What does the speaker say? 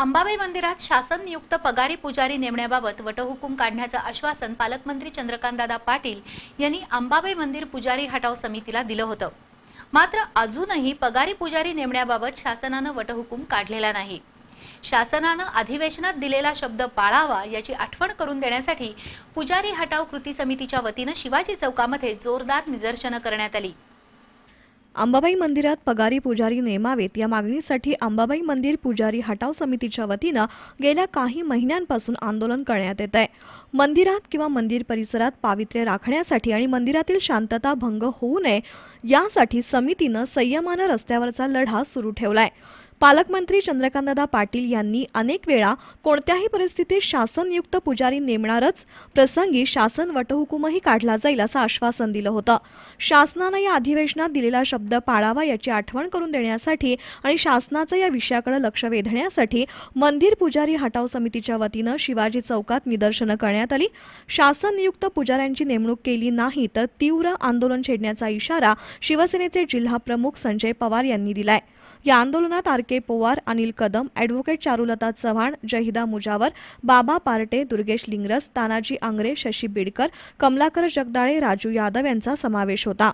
अंबाबाई मंदिरात शासन नियुक्त पगारी पुजारी नेमण्याबाबत वटहुकूम काढण्याचं आश्वासन पालकमंत्री चंद्रकांतदादा पाटील यांनी अंबाबाई मंदिर पुजारी हटाव समितीला दिलं होतं मात्र अजूनही पगारी पुजारी नेमण्याबाबत शासनानं वटहुकूम काढलेला नाही शासनानं अधिवेशनात दिलेला शब्द पाळावा याची आठवण करून देण्यासाठी पुजारी हटाव कृती समितीच्या वतीनं शिवाजी चौकामध्ये जोरदार निदर्शनं करण्यात आली अंबाबाई मंदिरात पगारी पुजारी नेमावेत या मागणीसाठी अंबाबाई मंदिर पुजारी हटाव समितीच्या वतीनं गेल्या काही महिन्यांपासून आंदोलन करण्यात येत आहे मंदिरात किंवा मंदिर परिसरात पावित्र्य राखण्यासाठी आणि मंदिरातील शांतता भंग होऊ नये यासाठी समितीनं संयमानं रस्त्यावरचा लढा सुरू ठेवला पालकमंत्री चंद्रकांतदा पाटील यांनी अनेक वेळा कोणत्याही परिस्थितीत शासनयुक्त पुजारी नेमणारच प्रसंगी शासन वटहुकूमही काढला जाईल असं आश्वासन दिलं होतं शासनानं या अधिवेशनात दिलेला शब्द पाळावा याची आठवण करून देण्यासाठी आणि शासनाचं या विषयाकडे लक्ष वेधण्यासाठी मंदिर पुजारी हटाव समितीच्या वतीनं शिवाजी चौकात निदर्शनं करण्यात आली शासनयुक्त पुजाऱ्यांची नेमणूक केली नाही तर तीव्र आंदोलन छेडण्याचा इशारा शिवसेनेचे जिल्हा प्रमुख संजय पवार यांनी दिलाय या आंदोलनात R K Powar Anil Kadam advocate Charulata Chavan Jahida Mujawar Baba Parte Durgesh Lingras Tanaji Angre Shashi Bidkar Kamlakar Jagdale Raju Yadav यांचा समावेश होता